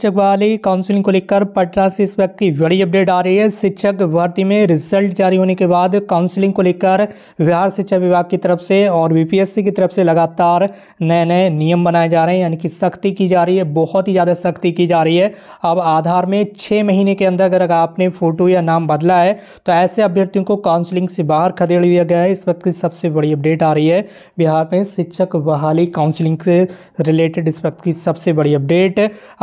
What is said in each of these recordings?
शिक्षक वाली काउंसिलिंग को लेकर पटना से इस वक्त की बड़ी अपडेट आ रही है शिक्षक भर्ती में रिजल्ट जारी होने के बाद काउंसिलिंग को लेकर बिहार शिक्षा विभाग की तरफ से और बीपीएससी की तरफ से लगातार नए नए नियम बनाए जा रहे हैं यानी कि सख्ती की जा रही है बहुत ही ज़्यादा सख्ती की जा रही है अब आधार में छः महीने के अंदर अगर आपने फ़ोटो या नाम बदला है तो ऐसे अभ्यर्थियों को काउंसिलिंग से बाहर खदेड़ दिया गया है इस वक्त की सबसे बड़ी अपडेट आ रही है बिहार में शिक्षक बहाली काउंसिलिंग से रिलेटेड इस वक्त की सबसे बड़ी अपडेट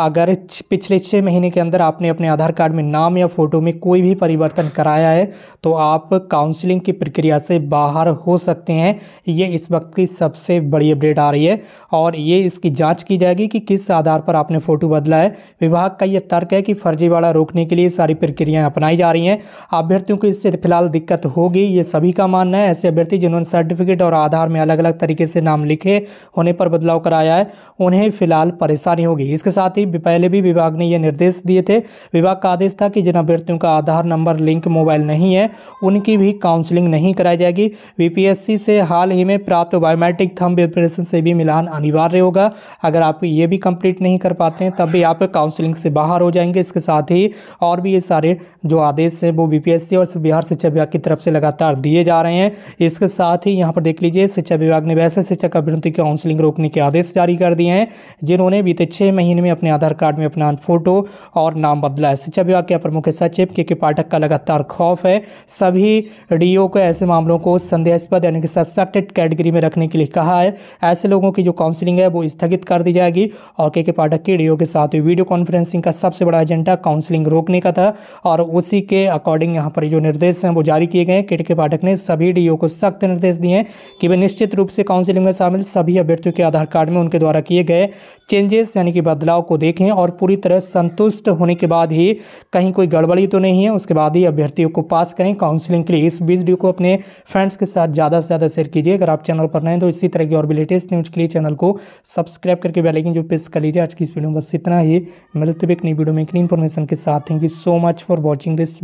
अगर पिछले छः महीने के अंदर आपने अपने आधार कार्ड में नाम या फ़ोटो में कोई भी परिवर्तन कराया है तो आप काउंसलिंग की प्रक्रिया से बाहर हो सकते हैं ये इस वक्त की सबसे बड़ी अपडेट आ रही है और ये इसकी जांच की जाएगी कि किस आधार पर आपने फ़ोटो बदला है विभाग का यह तर्क है कि फर्जीवाड़ा रोकने के लिए सारी प्रक्रियाएँ अपनाई जा रही हैं अभ्यर्थियों को इससे फिलहाल दिक्कत होगी ये सभी का मानना है ऐसे अभ्यर्थी जिन्होंने सर्टिफिकेट और आधार में अलग अलग तरीके से नाम लिखे होने पर बदलाव कराया है उन्हें फिलहाल परेशानी होगी इसके साथ ही पहले भी भी विभाग ने यह निर्देश दिए थे विभाग का आदेश था कि जिन अभ्यर्थियों का आधार नंबर लिंक मोबाइल नहीं है उनकी भी काउंसलिंग नहीं कराई जाएगी बीपीएससी से हाल ही में प्राप्त बायोमेट्रिक थम इंप्रेशन से भी मिलान अनिवार्य होगा अगर आप ये भी कंप्लीट नहीं कर पाते हैं तब भी आप काउंसलिंग से बाहर हो जाएंगे इसके साथ ही और भी ये सारे जो आदेश हैं वो बीपीएससी और बिहार शिक्षा विभाग की तरफ से लगातार दिए जा रहे हैं इसके साथ ही यहाँ पर देख लीजिए शिक्षा विभाग ने वैसे शिक्षक अभ्यर्थी काउंसलिंग रोकने के आदेश जारी कर दिए हैं जिन्होंने बीते छह महीने में अपने आधार कार्ड कार्ड में अपना फोटो और नाम बदला है शिक्षा विभाग के अपर मुख्य सचिव के के पाठक का लगातार खौफ है सभी डीओ को ऐसे मामलों को संदेहास्पद यानी कि सस्पेक्टेड कैटेगरी में रखने के लिए कहा है ऐसे लोगों की जो काउंसिलिंग है वो स्थगित कर दी जाएगी और के के पाठक की डीओ के साथ वीडियो कॉन्फ्रेंसिंग का सबसे बड़ा एजेंडा काउंसिलिंग रोकने का था और उसी के अकॉर्डिंग यहाँ पर जो निर्देश हैं वो जारी किए गए के पाठक ने सभी डीओ को सख्त निर्देश दिए हैं कि वे निश्चित रूप से काउंसिलिंग में शामिल सभी अभ्यर्थियों के आधार कार्ड में उनके द्वारा किए गए चेंजेस यानी कि बदलाव को देखें और और पूरी तरह संतुष्ट होने के बाद ही कहीं कोई गड़बड़ी तो नहीं है उसके बाद ही अभ्यर्थियों को पास करें काउंसलिंग के लिए इस वीडियो को अपने फ्रेंड्स के साथ ज़्यादा से ज़्यादा शेयर कीजिए अगर आप चैनल पर नए तो इसी तरह की और भी लेटेस्ट न्यूज़ के लिए चैनल को सब्सक्राइब करके बेलाइकिन जो प्रेस कर लीजिए आज की इस वीडियो में बस इतना ही मिलते हुए एक नई वीडियो में एक नई इन्फॉर्मेशन के साथ thank you so much for watching this